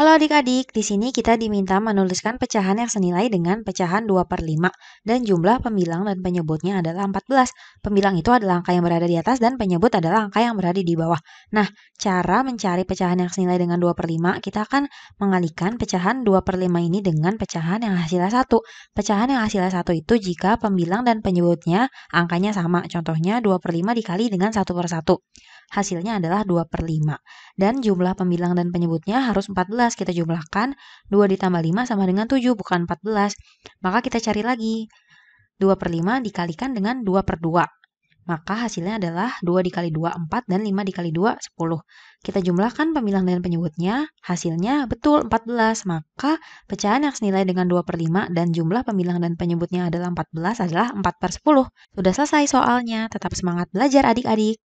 Halo adik-adik, di sini kita diminta menuliskan pecahan yang senilai dengan pecahan 2 per 5 dan jumlah pembilang dan penyebutnya adalah 14. Pembilang itu adalah angka yang berada di atas dan penyebut adalah angka yang berada di bawah. Nah, cara mencari pecahan yang senilai dengan 2 per 5, kita akan mengalihkan pecahan 2 per 5 ini dengan pecahan yang hasilnya 1. Pecahan yang hasilnya 1 itu jika pembilang dan penyebutnya angkanya sama, contohnya 2 per 5 dikali dengan 1 per 1 hasilnya adalah 2 per 5. Dan jumlah pembilang dan penyebutnya harus 14. Kita jumlahkan 2 ditambah 5 sama dengan 7, bukan 14. Maka kita cari lagi. 2 per 5 dikalikan dengan 2 per 2. Maka hasilnya adalah 2 dikali 2, 4, dan 5 dikali 2, 10. Kita jumlahkan pembilang dan penyebutnya, hasilnya betul 14. Maka pecahan yang senilai dengan 2 per 5 dan jumlah pembilang dan penyebutnya adalah 14 adalah 4 per 10. Sudah selesai soalnya, tetap semangat belajar adik-adik.